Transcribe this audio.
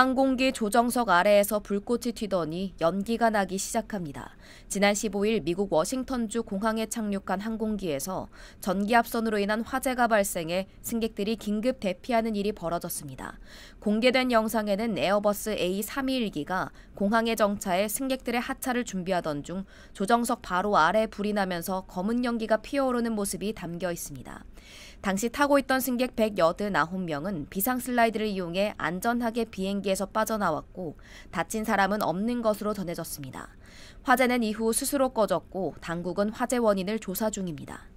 항공기 조정석 아래에서 불꽃이 튀더니 연기가 나기 시작합니다. 지난 15일 미국 워싱턴주 공항에 착륙한 항공기에서 전기압선으로 인한 화재가 발생해 승객들이 긴급 대피하는 일이 벌어졌습니다. 공개된 영상에는 에어버스 A321기가 공항에 정차해 승객들의 하차를 준비하던 중 조정석 바로 아래 불이 나면서 검은 연기가 피어오르는 모습이 담겨 있습니다. 당시 타고 있던 승객 189명은 비상 슬라이드를 이용해 안전하게 비행기 거기에서 빠져나왔고 다친 사람은 없는 것으로 전해졌습니다. 화재는 이후 스스로 꺼졌고 당국은 화재 원인을 조사 중입니다.